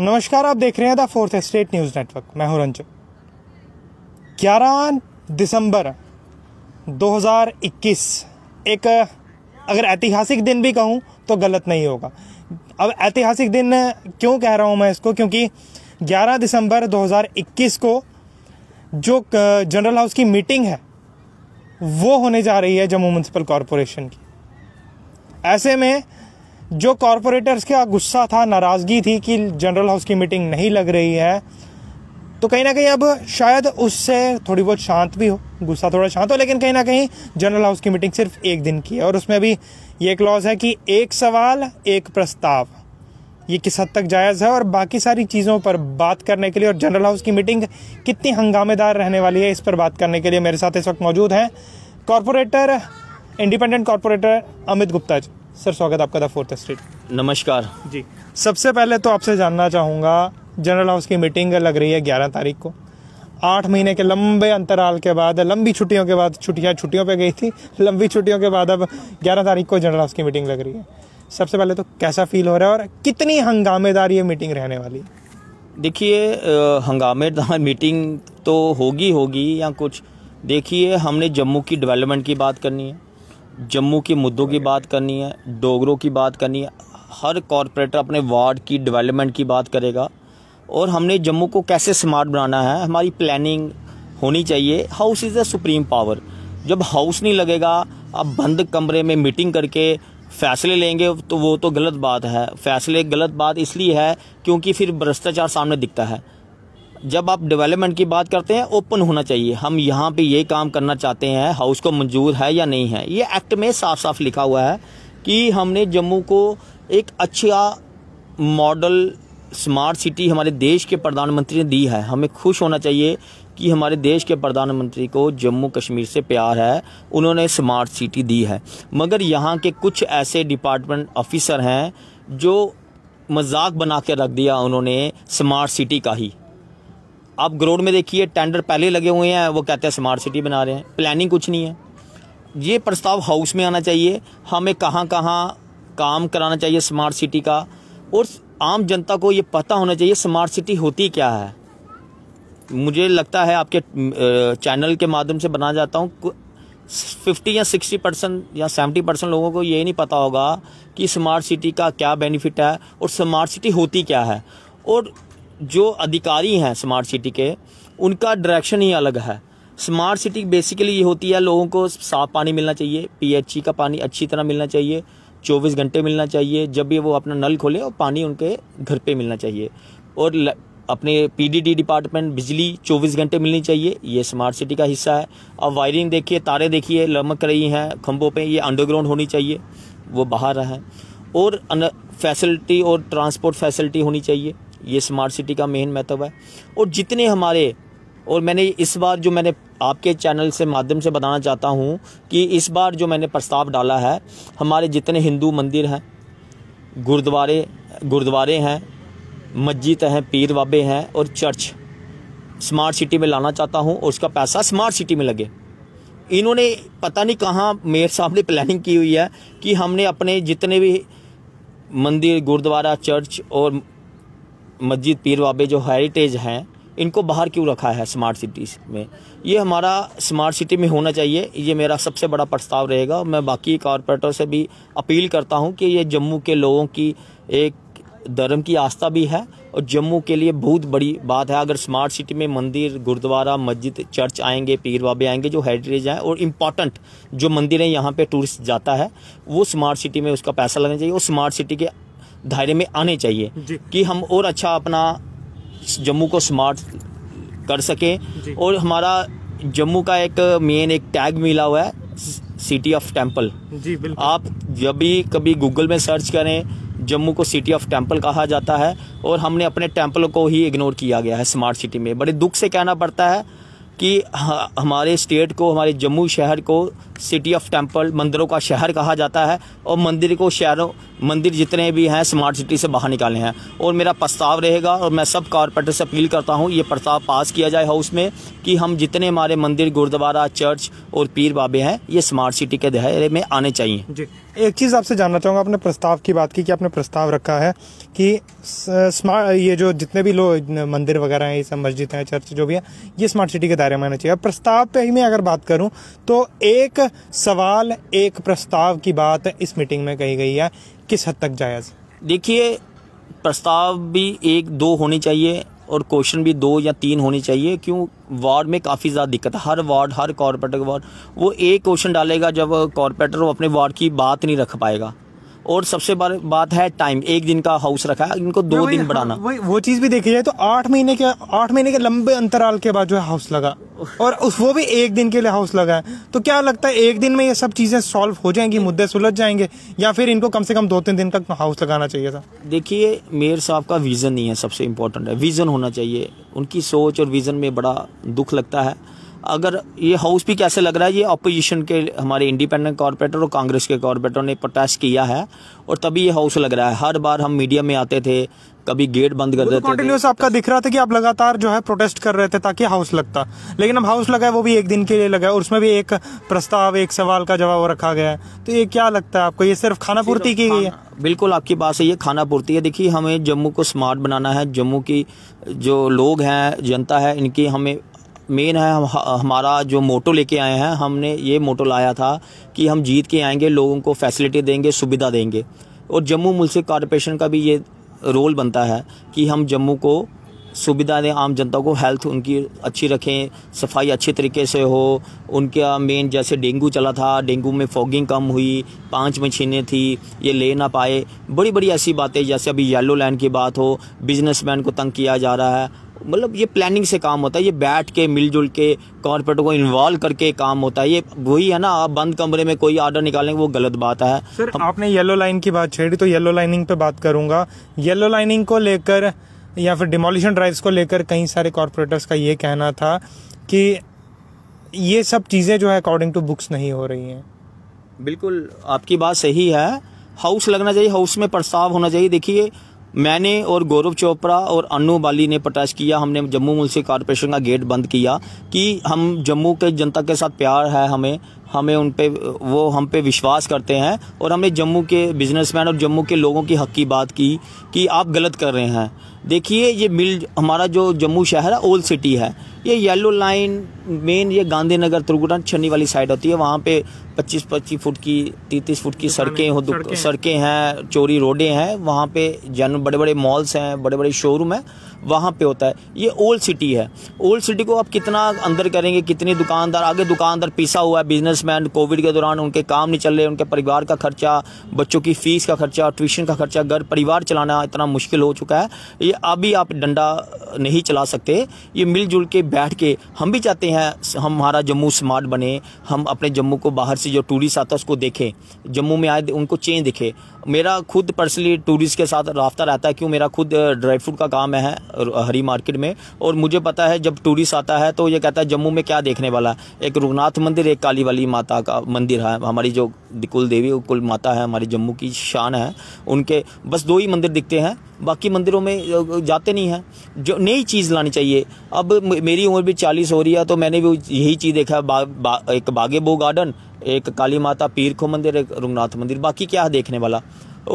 नमस्कार आप देख रहे हैं the fourth state news network मैं हूं रंजन ग्यारह दिसंबर 2021 एक अगर ऐतिहासिक दिन भी कहूं तो गलत नहीं होगा अब ऐतिहासिक दिन क्यों कह रहा हूं मैं इसको क्योंकि 11 दिसंबर 2021 को जो जनरल हाउस की मीटिंग है वो होने जा रही है जम्मू म्यूनसिपल कॉरपोरेशन की ऐसे में जो कॉरपोरेटर्स का गुस्सा था नाराज़गी थी कि जनरल हाउस की मीटिंग नहीं लग रही है तो कहीं ना कहीं अब शायद उससे थोड़ी बहुत शांत भी हो गुस्सा थोड़ा शांत हो लेकिन कहीं ना कहीं जनरल हाउस की मीटिंग सिर्फ एक दिन की है और उसमें भी ये क्लॉज है कि एक सवाल एक प्रस्ताव ये किस हद तक जायज़ है और बाकी सारी चीज़ों पर बात करने के लिए और जनरल हाउस की मीटिंग कितनी हंगामेदार रहने वाली है इस पर बात करने के लिए मेरे साथ इस वक्त मौजूद हैं corporator independent corporator Amit Gupta ji sir स्वागत आपका द फोर्थ स्ट्रीट नमस्कार जी सबसे पहले तो आपसे जानना चाहूँगा जनरल हाउस की मीटिंग लग रही है ग्यारह तारीख को आठ महीने के लंबे अंतराल के बाद लंबी छुट्टियों के बाद छुट्टियाँ छुट्टियों पे गई थी लंबी छुट्टियों के बाद अब ग्यारह तारीख को जनरल हाउस की मीटिंग लग रही है सबसे पहले तो कैसा फील हो रहा है और कितनी हंगामेदार ये मीटिंग रहने वाली देखिए हंगामेदार मीटिंग तो होगी होगी या कुछ देखिए हमने जम्मू की डेवलपमेंट की बात करनी है जम्मू के मुद्दों की बात करनी है डोगरों की बात करनी है हर कॉरपोरेटर अपने वार्ड की डेवलपमेंट की बात करेगा और हमने जम्मू को कैसे स्मार्ट बनाना है हमारी प्लानिंग होनी चाहिए house is a supreme power जब हाउस नहीं लगेगा आप बंद कमरे में मीटिंग करके फैसले लेंगे तो वो तो गलत बात है फैसले गलत बात इसलिए है क्योंकि फिर भ्रष्टाचार सामने दिखता है जब आप डेवलपमेंट की बात करते हैं ओपन होना चाहिए हम यहाँ पे ये काम करना चाहते हैं हाउस को मंजूर है या नहीं है ये एक्ट में साफ साफ लिखा हुआ है कि हमने जम्मू को एक अच्छा मॉडल स्मार्ट सिटी हमारे देश के प्रधानमंत्री ने दी है हमें खुश होना चाहिए कि हमारे देश के प्रधानमंत्री को जम्मू कश्मीर से प्यार है उन्होंने स्मार्ट सिटी दी है मगर यहाँ के कुछ ऐसे डिपार्टमेंट ऑफिसर हैं जो मजाक बना के रख दिया उन्होंने स्मार्ट सिटी का ही आप ग्रोड में देखिए टेंडर पहले लगे हुए हैं वो कहते हैं स्मार्ट सिटी बना रहे हैं प्लानिंग कुछ नहीं है ये प्रस्ताव हाउस में आना चाहिए हमें कहाँ कहाँ काम कराना चाहिए स्मार्ट सिटी का और आम जनता को ये पता होना चाहिए स्मार्ट सिटी होती क्या है मुझे लगता है आपके चैनल के माध्यम से बना जाता हूँ फिफ्टी या सिक्सटी परसेंट या सेवेंटी परसेंट लोगों को ये नहीं पता होगा कि स्मार्ट सिटी का क्या बेनिफिट है और स्मार्ट सिटी होती क्या है और जो अधिकारी हैं स्मार्ट सिटी के उनका डायरेक्शन ही अलग है स्मार्ट सिटी बेसिकली ये होती है लोगों को साफ पानी मिलना चाहिए पीएचई का पानी अच्छी तरह मिलना चाहिए 24 घंटे मिलना चाहिए जब भी वो अपना नल खोले और पानी उनके घर पे मिलना चाहिए और ल, अपने पीडीडी डिपार्टमेंट बिजली 24 घंटे मिलनी चाहिए ये स्मार्ट सिटी का हिस्सा है अब वायरिंग देखिए तारे देखिए लमक रही हैं खंभों पे ये अंडरग्राउंड होनी चाहिए वो बाहर है और फैसिलिटी और ट्रांसपोर्ट फैसिलिटी होनी चाहिए ये स्मार्ट सिटी का मेन महत्व है और जितने हमारे और मैंने इस बार जो मैंने आपके चैनल से माध्यम से बताना चाहता हूँ कि इस बार जो मैंने प्रस्ताव डाला है हमारे जितने हिंदू मंदिर हैं गुरुद्वारे गुरुद्वारे हैं मस्जिद हैं पीर बाबे हैं और चर्च स्मार्ट सिटी में लाना चाहता हूँ और उसका पैसा स्मार्ट सिटी में लगे इन्होंने पता नहीं कहाँ मेयर साहब ने प्लानिंग की हुई है कि हमने अपने जितने भी मंदिर गुरुद्वारा चर्च और मस्जिद पीर बाबे जो हेरिटेज हैं इनको बाहर क्यों रखा है स्मार्ट सिटीज़ में ये हमारा स्मार्ट सिटी में होना चाहिए ये मेरा सबसे बड़ा प्रस्ताव रहेगा मैं बाकी कॉरपोरेटर से भी अपील करता हूँ कि ये जम्मू के लोगों की एक धर्म की आस्था भी है और जम्मू के लिए बहुत बड़ी बात है अगर स्मार्ट सिटी में मंदिर गुरुद्वारा मस्जिद चर्च आएंगे पीर बाबे आएंगे जो हेरिटेज हैं और इम्पॉर्टेंट जो मंदिर हैं यहाँ पे टूरिस्ट जाता है वो स्मार्ट सिटी में उसका पैसा लगना चाहिए और स्मार्ट सिटी के दायरे में आने चाहिए कि हम और अच्छा अपना जम्मू को स्मार्ट कर सकें और हमारा जम्मू का एक मेन एक टैग मिला हुआ है सिटी ऑफ टेम्पल जी बिल्कुल आप जब भी कभी गूगल में सर्च करें जम्मू को सिटी ऑफ टेम्पल कहा जाता है और हमने अपने टेम्पल को ही इग्नोर किया गया है स्मार्ट सिटी में बड़े दुख से कहना पड़ता है कि हमारे स्टेट को हमारे जम्मू शहर को सिटी ऑफ टेम्पल मंदिरों का शहर कहा जाता है और मंदिर को शहरों मंदिर जितने भी हैं स्मार्ट सिटी से बाहर निकाले हैं और मेरा प्रस्ताव रहेगा और मैं सब कारपोरेटर से अपील करता हूँ ये प्रस्ताव पास किया जाए हाउस में कि हम जितने हमारे मंदिर गुरुद्वारा चर्च और पीर बाबे हैं ये स्मार्ट सिटी के दायरे में आने चाहिए जी एक चीज़ आपसे जानना चाहूँगा आपने प्रस्ताव की बात की कि आपने प्रस्ताव रखा है कि स्मार्ट ये जो जितने भी लोग मंदिर वगैरह हैं ये सब मस्जिद हैं चर्च जो भी है ये स्मार्ट सिटी के दायरे में आना चाहिए अब प्रस्ताव पे ही मैं अगर बात करूँ तो एक सवाल एक प्रस्ताव की बात इस मीटिंग में कही गई है किस हद तक जायज़ देखिए प्रस्ताव भी एक दो होनी चाहिए और क्वेश्चन भी दो या तीन होने चाहिए क्यों वार्ड में काफ़ी ज़्यादा दिक्कत है हर वार्ड हर कॉरपोरेटर वार्ड वो एक क्वेश्चन डालेगा जब कॉरपोरेटर वो अपने वार्ड की बात नहीं रख पाएगा और सबसे बड़ी बात है टाइम एक दिन का हाउस रखा है इनको दो दिन हाँ, बढ़ाना वो चीज़ भी देखी जाए तो आठ महीने के आठ महीने के लंबे अंतराल के बाद जो है हाउस लगा और उस वो भी एक दिन के लिए हाउस लगा है तो क्या लगता है एक दिन में ये सब चीज़ें सॉल्व हो जाएंगी मुद्दे सुलझ जाएंगे या फिर इनको कम से कम दो तीन दिन तक हाउस लगाना चाहिए था देखिए मेयर साहब का विज़न नहीं है सबसे इम्पोर्टेंट है विज़न होना चाहिए उनकी सोच और विज़न में बड़ा दुख लगता है अगर ये हाउस भी कैसे लग रहा है ये अपोजिशन के हमारे इंडिपेंडेंट कॉरपोरेटर और कांग्रेस के कॉरपोरेटर ने प्रोटेस्ट किया है और तभी ये हाउस लग रहा है हर बार हम मीडिया में आते थे कभी गेट बंद कर तो देते कंटिन्यूस आपका दिख रहा था कि आप लगातार जो है प्रोटेस्ट कर रहे थे ताकि हाउस लगता लेकिन अब हाउस लगा है वो भी एक दिन के लिए लगा है और उसमें भी एक प्रस्ताव एक सवाल का जवाब रखा गया है तो ये क्या लगता है आपको ये सिर्फ खाना तो पूर्ति की गई है बिल्कुल आपकी बात सही है खाना पूर्ति है देखिए हमें जम्मू को स्मार्ट बनाना है जम्मू की जो लोग हैं जनता है इनकी हमें मेन है हम हमारा जो मोटो लेके आए हैं हमने ये मोटो लाया था कि हम जीत के आएंगे लोगों को फैसिलिटी देंगे सुविधा देंगे और जम्मू म्यूनसिपल कॉरपोरेशन का भी ये रोल बनता है कि हम जम्मू को सुविधा दें आम जनता को हेल्थ उनकी अच्छी रखें सफाई अच्छे तरीके से हो उनका मेन जैसे डेंगू चला था डेंगू में फॉगिंग कम हुई पांच मशीनें थी ये ले ना पाए बड़ी बड़ी ऐसी बातें जैसे अभी येलो लैंड की बात हो बिजनेसमैन को तंग किया जा रहा है मतलब ये प्लानिंग से काम होता है ये बैठ के मिलजुल के कॉर्पोरेट को इन्वॉल्व करके काम होता है ये वही है ना आप बंद कमरे में कोई आर्डर निकालेंगे वो गलत बात है सर हम... आपने येलो लाइन की बात छेड़ी तो येलो लाइनिंग पे बात करूंगा येलो लाइनिंग को लेकर या फिर डिमोलिशन ड्राइव्स को लेकर कई सारे कॉरपोरेटर्स का ये कहना था कि ये सब चीज़ें जो है अकॉर्डिंग टू बुक्स नहीं हो रही हैं बिल्कुल आपकी बात सही है हाउस लगना चाहिए हाउस में प्रस्ताव होना चाहिए देखिए मैंने और गौरव चोपड़ा और अनु बाली ने प्रोटेस्ट किया हमने जम्मू म्यूनसिपल कॉरपोरेशन का गेट बंद किया कि हम जम्मू के जनता के साथ प्यार है हमें हमें उन पे वो हम पे विश्वास करते हैं और हमने जम्मू के बिजनेसमैन और जम्मू के लोगों की हक की बात की कि आप गलत कर रहे हैं देखिए ये मिल हमारा जो जम्मू शहर है ओल्ड सिटी है ये येलो लाइन मेन ये गांधीनगर त्रिकुटा छन्नी वाली साइड होती है वहाँ पे 25 25 फुट की 33 फुट की सड़कें हो सड़कें, हैं चोरी रोडें हैं वहाँ पे जन बड़े बड़े मॉल्स हैं बड़े बड़े शोरूम हैं वहाँ पे होता है ये ओल्ड सिटी है ओल्ड सिटी को आप कितना अंदर करेंगे कितनी दुकानदार आगे दुकानदार पिसा हुआ है बिजनेसमैन कोविड के दौरान उनके काम नहीं चल रहे उनके परिवार का खर्चा बच्चों की फीस का खर्चा ट्यूशन का खर्चा घर परिवार चलाना इतना मुश्किल हो चुका है ये अभी आप डंडा नहीं चला सकते ये मिलजुल के बैठ के हम भी चाहते हैं हम हमारा जम्मू स्मार्ट बने हम अपने जम्मू को बाहर से जो टूरिस्ट आता है उसको देखें जम्मू में आए उनको चेंज दिखे मेरा खुद पर्सनली टूरिस्ट के साथ रफ्ता रहता है क्यों मेरा खुद ड्राई फ्रूट का काम है हरी मार्केट में और मुझे पता है जब टूरिस्ट आता है तो ये कहता है जम्मू में क्या देखने वाला है एक रघुनाथ मंदिर एक काली वाली माता का मंदिर है हमारी जो कुल देवी कुल माता है हमारी जम्मू की शान है उनके बस दो ही मंदिर दिखते हैं बाकी मंदिरों में जाते नहीं हैं जो नई चीज़ लानी चाहिए अब मेरी उम्र भी चालीस हो रही है तो मैंने भी यही चीज़ देखा बा, बा, एक बागेबो गार्डन एक काली माता पीर खो मंदिर एक रघुनाथ मंदिर बाकी क्या है देखने वाला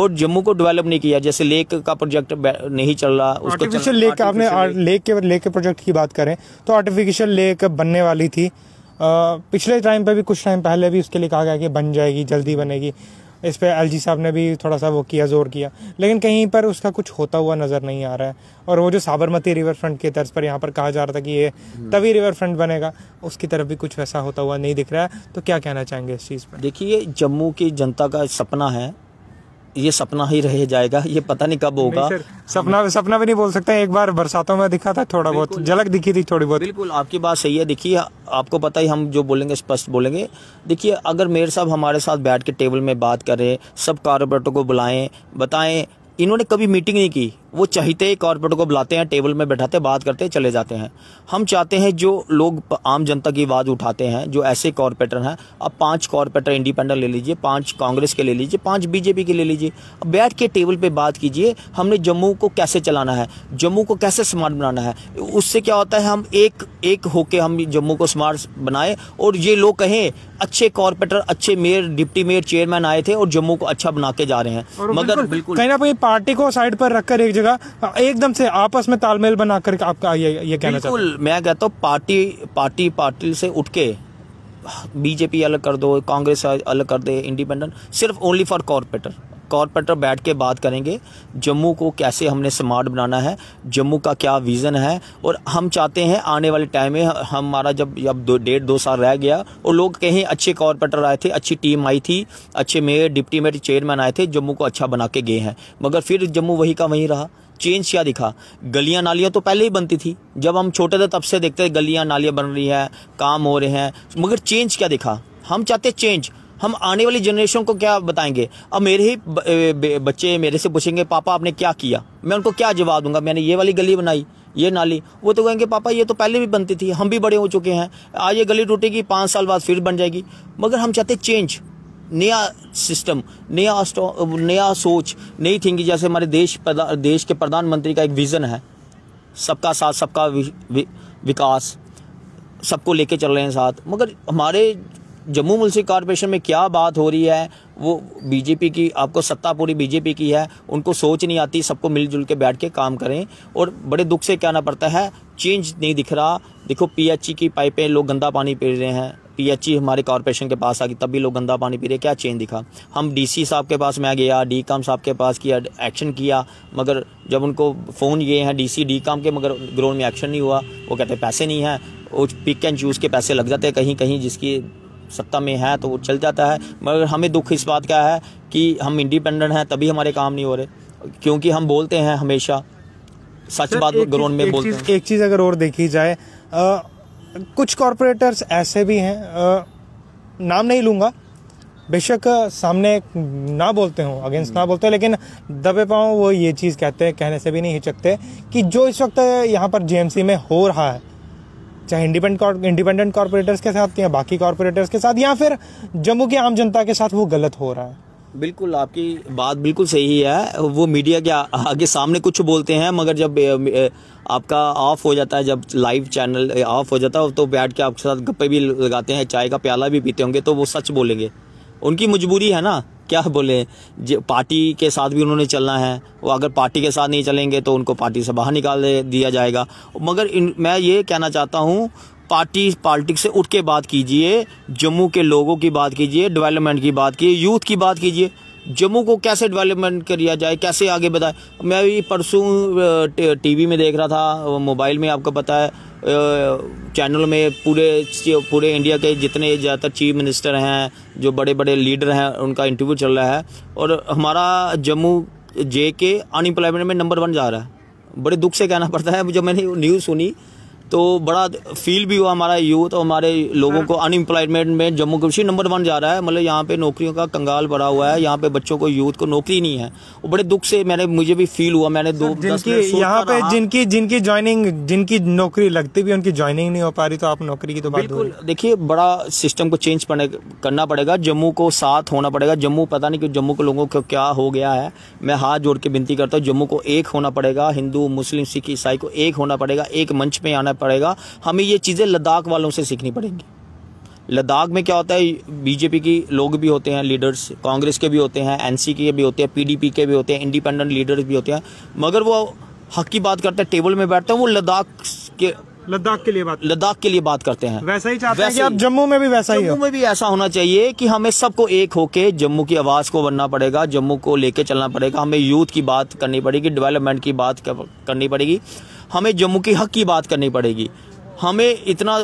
और जम्मू को डेवलप नहीं किया जैसे लेक का प्रोजेक्ट नहीं चल रहा उसको लेक आपने लेक के लेक के प्रोजेक्ट की बात करें तो आर्टिफिशियल लेक बनने वाली थी पिछले टाइम पे भी कुछ टाइम पहले भी उसके लिए कहा गया कि बन जाएगी जल्दी बनेगी इस पर एल साहब ने भी थोड़ा सा वो किया जोर किया लेकिन कहीं पर उसका कुछ होता हुआ नज़र नहीं आ रहा है और वो जो साबरमती रिवर फ्रंट के तर्ज पर यहाँ पर कहा जा रहा था कि ये तभी रिवर फ्रंट बनेगा उसकी तरफ भी कुछ वैसा होता हुआ नहीं दिख रहा है तो क्या कहना चाहेंगे इस चीज़ पर देखिए जम्मू की जनता का सपना है ये सपना ही रह जाएगा ये पता नहीं कब होगा सपना भी सपना भी नहीं बोल सकते एक बार बरसातों में दिखा था थोड़ा बहुत झलक दिखी थी थोड़ी बहुत बिल्कुल आपकी बात सही है देखिए आपको पता ही हम जो बोलेंगे स्पष्ट बोलेंगे देखिए अगर मेयर साहब हमारे साथ बैठ के टेबल में बात करें सब कारपोरेटों को बुलाएं बताएं इन्होंने कभी मीटिंग नहीं की वो चाहते ही कारपोरेट को बुलाते हैं टेबल में बैठाते बात करते चले जाते हैं हम चाहते हैं जो लोग आम जनता की आवाज़ उठाते हैं जो ऐसे कॉरपोरेटर हैं अब पांच कॉरपोरेटर इंडिपेंडेंट ले लीजिए पांच कांग्रेस के ले लीजिए पांच बीजेपी के ले लीजिए अब बैठ के टेबल पर बात कीजिए हमने जम्मू को कैसे चलाना है जम्मू को कैसे स्मार्ट बनाना है उससे क्या होता है हम एक एक होके हम जम्मू को स्मार्ट बनाएं और ये लोग कहें अच्छे कॉरपोरेटर अच्छे मेयर डिप्टी मेयर चेयरमैन आए थे और जम्मू को अच्छा बना के जा रहे हैं मगर कहीं ना कहीं पार्टी को साइड पर रखकर एक जगह रखिएगा एकदम से आपस में तालमेल बना करके आपका ये ये कहना बिल्कुल मैं कहता हूँ पार्टी पार्टी पार्टी से उठ के बीजेपी अलग कर दो कांग्रेस अलग कर दे इंडिपेंडेंट सिर्फ ओनली फॉर कॉरपोरेटर कॉरपोरेटर बैठ के बात करेंगे जम्मू को कैसे हमने स्मार्ट बनाना है जम्मू का क्या विज़न है और हम चाहते हैं आने वाले टाइम में हमारा जब अब दो डेढ़ दो साल रह गया और लोग कहीं अच्छे कॉरपोरेटर आए थे अच्छी टीम आई थी अच्छे मेयर डिप्टी मेयर चेयरमैन आए थे जम्मू को अच्छा बना के गए हैं मगर फिर जम्मू वही का वहीं रहा चेंज क्या दिखा गलियां नालियां तो पहले ही बनती थी जब हम छोटे थे तब से देखते गलियां नालियां बन रही हैं काम हो रहे हैं मगर चेंज क्या दिखा हम चाहते चेंज हम आने वाली जनरेशन को क्या बताएंगे अब मेरे ही बच्चे मेरे से पूछेंगे पापा आपने क्या किया मैं उनको क्या जवाब दूंगा मैंने ये वाली गली बनाई ये नाली वो तो कहेंगे पापा ये तो पहले भी बनती थी हम भी बड़े हो चुके हैं आज ये गली टूटेगी पाँच साल बाद फिर बन जाएगी मगर हम चाहते चेंज नया सिस्टम नया नया सोच नई थिंकिंग जैसे हमारे देश देश के प्रधानमंत्री का एक विज़न है सबका साथ सबका विकास सबको लेके चल रहे हैं साथ मगर हमारे जम्मू म्यूनसिपल कॉरपोरेशन में क्या बात हो रही है वो बीजेपी की आपको सत्ता पूरी बीजेपी की है उनको सोच नहीं आती सबको मिलजुल के बैठ के काम करें और बड़े दुख से कहना पड़ता है चेंज नहीं दिख रहा देखो पीएचई की पाइपें लोग गंदा पानी पी रहे हैं पीएचई हमारे कॉरपोरेशन के पास आ गई तब भी लोग गंदा पानी पी रहे क्या चेंज दिखा हम डीसी साहब के पास मैं गया डी काम साहब के पास किया एक्शन किया मगर जब उनको फ़ोन ये हैं डीसी डी काम के मगर ग्राउंड में एक्शन नहीं हुआ वो कहते पैसे नहीं हैं वो पिक एंड चूज़ के पैसे लग जाते हैं कहीं कहीं जिसकी सत्ता में है तो वो चल जाता है मगर हमें दुख इस बात का है कि हम इंडिपेंडेंट हैं तभी हमारे काम नहीं हो रहे क्योंकि हम बोलते हैं हमेशा सच बात ग्राउंड में बोलते हैं एक चीज़ अगर और देखी जाए कुछ कॉरपोरेटर्स ऐसे भी हैं नाम नहीं लूँगा बेशक सामने ना बोलते हों अगेंस्ट ना हम्म। बोलते लेकिन दबे पाओ वो ये चीज़ कहते हैं कहने से भी नहीं हिचकते कि जो इस वक्त यहाँ पर जेएमसी में हो रहा है चाहे इंडिपेंडेंट इंडिपेंडेंट कॉरपोरेटर्स के साथ या बाकी कॉरपोरेटर्स के साथ या फिर जम्मू की आम जनता के साथ वो गलत हो रहा है बिल्कुल आपकी बात बिल्कुल सही है वो मीडिया के आगे सामने कुछ बोलते हैं मगर जब आपका ऑफ हो जाता है जब लाइव चैनल ऑफ हो जाता है तो बैठ के आपके साथ गप्पे भी लगाते हैं चाय का प्याला भी पीते होंगे तो वो सच बोलेंगे उनकी मजबूरी है ना क्या बोले पार्टी के साथ भी उन्होंने चलना है वो अगर पार्टी के साथ नहीं चलेंगे तो उनको पार्टी से बाहर निकाल दिया जाएगा मगर इन, मैं ये कहना चाहता हूँ पार्टी पॉलिटिक्स से उठ के बात कीजिए जम्मू के लोगों की बात कीजिए डेवलपमेंट की बात कीजिए यूथ की बात कीजिए जम्मू को कैसे डेवलपमेंट किया जाए कैसे आगे बताए मैं भी परसों टीवी में देख रहा था मोबाइल में आपको पता है चैनल में पूरे पूरे इंडिया के जितने ज़्यादातर चीफ मिनिस्टर हैं जो बड़े बड़े लीडर हैं उनका इंटरव्यू चल रहा है और हमारा जम्मू जे के अनएम्प्लॉयमेंट में नंबर वन जा रहा है बड़े दुख से कहना पड़ता है जब मैंने न्यूज़ सुनी तो बड़ा फील भी हुआ हमारा यूथ और हमारे लोगों को अनएम्प्लॉयमेंट हाँ। में जम्मू कश्मीर नंबर वन जा रहा है मतलब यहाँ पे नौकरियों का कंगाल बड़ा हुआ है यहाँ पे बच्चों को यूथ को नौकरी नहीं है वो बड़े दुख से मैंने मुझे भी फील हुआ मैंने दो जिनकी यहाँ पे जिनकी जिनकी ज्वाइनिंग जिनकी नौकरी लगती भी उनकी ज्वाइनिंग नहीं हो पा रही तो आप नौकरी की तो बिल्कुल देखिए बड़ा सिस्टम को चेंज करना पड़ेगा जम्मू को साथ होना पड़ेगा जम्मू पता नहीं कि जम्मू के लोगों को क्या हो गया है मैं हाथ जोड़ के विनती करता हूँ जम्मू को एक होना पड़ेगा हिंदू मुस्लिम सिख ईसाई को एक होना पड़ेगा एक मंच में आना पड़ेगा हमें ये चीज़ें लद्दाख वालों से सीखनी पड़ेंगी लद्दाख में क्या होता है बीजेपी की लोग भी होते हैं लीडर्स कांग्रेस के भी होते हैं एनसी के भी होते हैं पीडीपी के भी होते हैं इंडिपेंडेंट लीडर्स भी होते हैं मगर वो हक की बात करते हैं टेबल में बैठते हैं वो लद्दाख के लद्दाख के लिए बात लद्दाख के लिए बात करते हैं वैसा ही चाहते हैं कि अब जम्मू में भी वैसा ही जम्मू में भी ऐसा होना चाहिए कि हमें सबको एक होके जम्मू की आवाज़ को बनना पड़ेगा जम्मू को लेके चलना पड़ेगा हमें यूथ की बात करनी पड़ेगी डेवलपमेंट की बात करनी पड़ेगी हमें जम्मू के हक की बात करनी पड़ेगी हमें इतना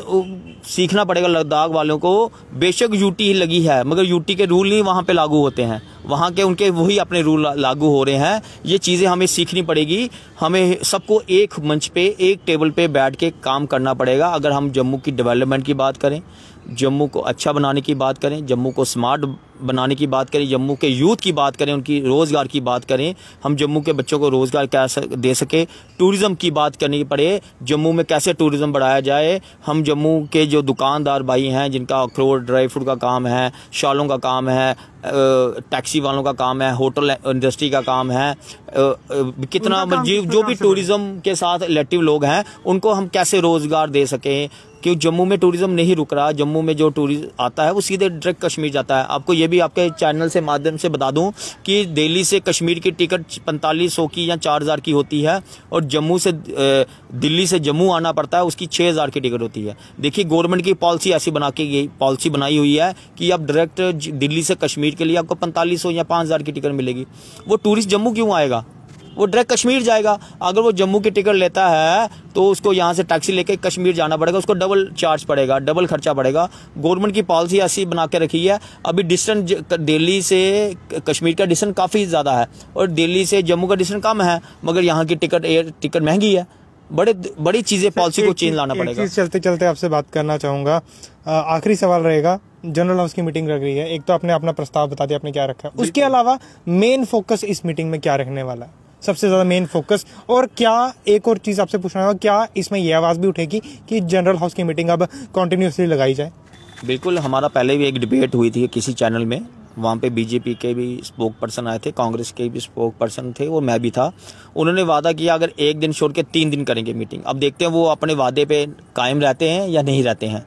सीखना पड़ेगा लद्दाख वालों को बेशक यूटी लगी है मगर यूटी के रूल नहीं वहाँ पे लागू होते हैं वहाँ के उनके वही अपने रूल लागू हो रहे हैं ये चीज़ें हमें सीखनी पड़ेगी हमें सबको एक मंच पे एक टेबल पे बैठ के काम करना पड़ेगा अगर हम जम्मू की डेवलपमेंट की बात करें जम्मू को अच्छा बनाने की बात करें जम्मू को स्मार्ट बनाने की बात करें जम्मू के यूथ की बात करें उनकी रोज़गार की बात करें हम जम्मू के बच्चों को रोज़गार कैसे दे सके टूरिज़्म की बात करनी पड़े जम्मू में कैसे टूरिज़्म बढ़ाया जाए हम जम्मू के जो दुकानदार भाई हैं जिनका अखरोट ड्राई फ्रूट का काम है शालों का काम है टैक्सी वालों का काम है होटल इंडस्ट्री का काम है कितना मजीव जो भी टूरिज़म के साथ रिलेटिव लोग हैं उनको हम कैसे रोज़गार दे सकें क्यों जम्मू में टूरिज़्म नहीं रुक रहा जम्मू में जो टूरिज्म आता है वो सीधे डायरेक्ट कश्मीर जाता है आपको ये भी आपके चैनल से माध्यम से बता दूं कि दिल्ली से कश्मीर की टिकट पैंतालीस सौ की या चार हज़ार की होती है और जम्मू से दिल्ली से जम्मू आना पड़ता है उसकी छः हज़ार की टिकट होती है देखिए गवर्नमेंट की पॉलिसी ऐसी बना के गई पॉलिसी बनाई हुई है कि आप डायरेक्ट दिल्ली से कश्मीर के लिए आपको पैंतालीस या पाँच की टिकट मिलेगी वो टूरिस्ट जम्मू क्यों आएगा वो डायरेक्ट कश्मीर जाएगा अगर वो जम्मू की टिकट लेता है तो उसको यहाँ से टैक्सी लेके कश्मीर जाना पड़ेगा उसको डबल चार्ज पड़ेगा डबल खर्चा पड़ेगा गवर्नमेंट की पॉलिसी ऐसी बना के रखी है अभी डिस्टेंस दिल्ली से कश्मीर का डिस्टेंस काफ़ी ज़्यादा है और दिल्ली से जम्मू का डिस्टेंस कम है मगर यहाँ की टिकट एयर टिकट महंगी है बड़े बड़ी चीज़ें पॉलिसी को चेंज लाना पड़ेगा चलते चलते आपसे बात करना चाहूँगा आखिरी सवाल रहेगा जनरल हाउस की मीटिंग लग रही है एक तो आपने अपना प्रस्ताव बता दिया आपने क्या रखा है उसके तो- अलावा मेन फोकस इस मीटिंग में क्या रखने वाला है सबसे ज़्यादा मेन फोकस और क्या एक और चीज़ आपसे पूछना होगा क्या इसमें यह आवाज़ भी उठेगी कि जनरल हाउस की मीटिंग अब कंटिन्यूसली लगाई जाए बिल्कुल हमारा पहले भी एक डिबेट हुई थी किसी चैनल में वहाँ पे बीजेपी के भी स्पोक पर्सन आए थे कांग्रेस के भी स्पोक पर्सन थे वो मैं भी था उन्होंने वादा किया अगर एक दिन छोड़ के तीन दिन करेंगे मीटिंग अब देखते हैं वो अपने वादे पे कायम रहते हैं या नहीं रहते हैं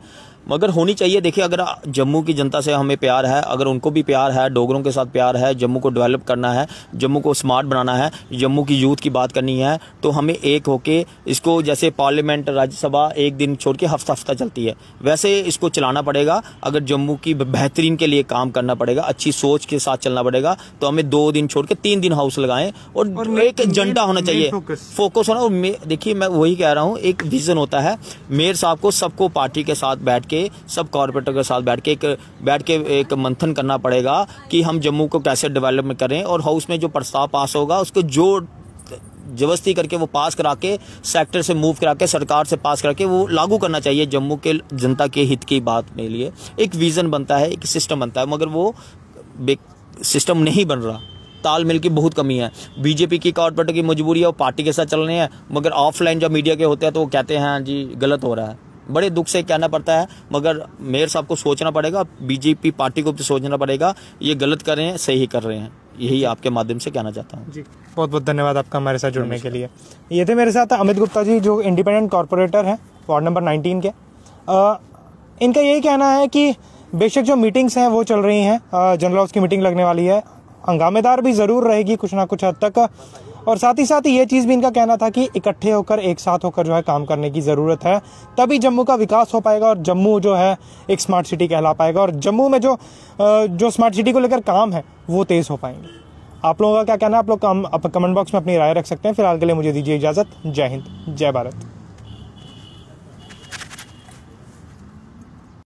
मगर होनी चाहिए देखिए अगर जम्मू की जनता से हमें प्यार है अगर उनको भी प्यार है डोगरों के साथ प्यार है जम्मू को डेवलप करना है जम्मू को स्मार्ट बनाना है जम्मू की यूथ की बात करनी है तो हमें एक होके इसको जैसे पार्लियामेंट राज्यसभा एक दिन छोड़ के हफ्ता हफ्ता चलती है वैसे इसको चलाना पड़ेगा अगर जम्मू की बेहतरीन के लिए काम करना पड़ेगा अच्छी सोच के साथ चलना पड़ेगा तो हमें दो दिन छोड़ के तीन दिन हाउस लगाएं और, एक एजेंडा होना चाहिए फोकस होना और देखिए मैं वही कह रहा हूँ एक विजन होता है मेयर साहब को सबको पार्टी के साथ बैठ के सब कॉरपोरेटर के साथ बैठ के एक बैठ के एक मंथन करना पड़ेगा कि हम जम्मू को कैसे डेवलपमेंट करें और हाउस में जो प्रस्ताव पास होगा उसको जो जबस्ती करके वो पास करा के सेक्टर से मूव करा के सरकार से पास करा के वो लागू करना चाहिए जम्मू के जनता के हित की बात के लिए एक विज़न बनता है एक सिस्टम बनता है मगर वो सिस्टम नहीं बन रहा तालमेल की बहुत कमी है बीजेपी की कॉर्पोरेटर की मजबूरी है वो पार्टी के साथ चल रहे हैं मगर ऑफलाइन जो मीडिया के होते हैं तो वो कहते हैं हाँ जी गलत हो रहा है बड़े दुख से कहना पड़ता है मगर मेयर साहब को सोचना पड़ेगा बीजेपी पार्टी को भी सोचना पड़ेगा ये गलत कर रहे हैं सही कर रहे हैं यही आपके माध्यम से कहना चाहता हूँ जी बहुत बहुत धन्यवाद आपका हमारे साथ जुड़ने के लिए ये थे मेरे साथ अमित गुप्ता जी जो इंडिपेंडेंट कॉरपोरेटर हैं वार्ड नंबर नाइनटीन के इनका यही कहना है कि बेशक जो मीटिंग्स हैं वो चल रही हैं जनरल हाउस की मीटिंग लगने वाली है हंगामेदार भी ज़रूर रहेगी कुछ ना कुछ हद तक और साथ ही साथ ये चीज़ भी इनका कहना था कि इकट्ठे होकर एक साथ होकर जो है काम करने की ज़रूरत है तभी जम्मू का विकास हो पाएगा और जम्मू जो है एक स्मार्ट सिटी कहला पाएगा और जम्मू में जो जो स्मार्ट सिटी को लेकर काम है वो तेज़ हो पाएंगे आप लोगों का क्या कहना है आप लोग कमेंट बॉक्स में अपनी राय रख सकते हैं फिलहाल के लिए मुझे दीजिए इजाज़त जय हिंद जय भारत